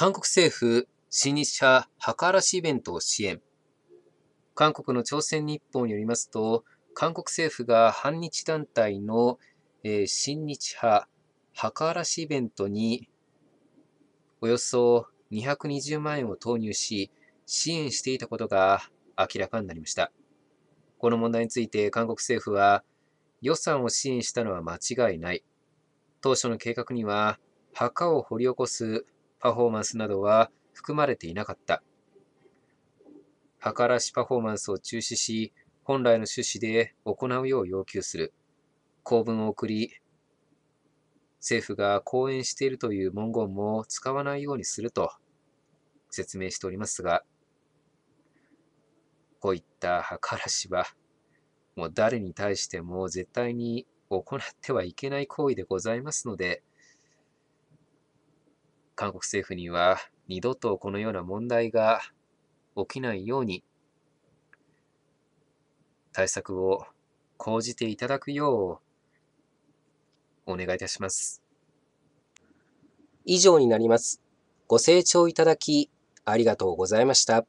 韓国政府、新日社、墓らしイベントを支援。韓国の朝鮮日報によりますと、韓国政府が反日団体の、えー、新日派、墓らしイベントに、およそ220万円を投入し、支援していたことが明らかになりました。この問題について韓国政府は、予算を支援したのは間違いない。当初の計画には、墓を掘り起こすパフォーマンスなどは含まれていなかった。計らしパフォーマンスを中止し、本来の趣旨で行うよう要求する。公文を送り、政府が講演しているという文言も使わないようにすると説明しておりますが、こういった計らしは、もう誰に対しても絶対に行ってはいけない行為でございますので、韓国政府には二度とこのような問題が起きないように対策を講じていただくようお願いいたします。以上になります。ご清聴いただきありがとうございました。